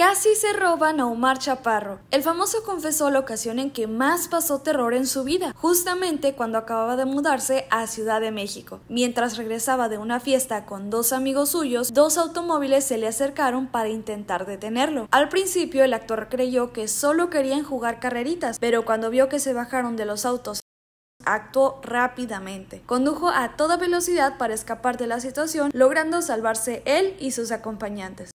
Casi se roban a Omar Chaparro. El famoso confesó la ocasión en que más pasó terror en su vida, justamente cuando acababa de mudarse a Ciudad de México. Mientras regresaba de una fiesta con dos amigos suyos, dos automóviles se le acercaron para intentar detenerlo. Al principio el actor creyó que solo querían jugar carreritas, pero cuando vio que se bajaron de los autos actuó rápidamente. Condujo a toda velocidad para escapar de la situación, logrando salvarse él y sus acompañantes.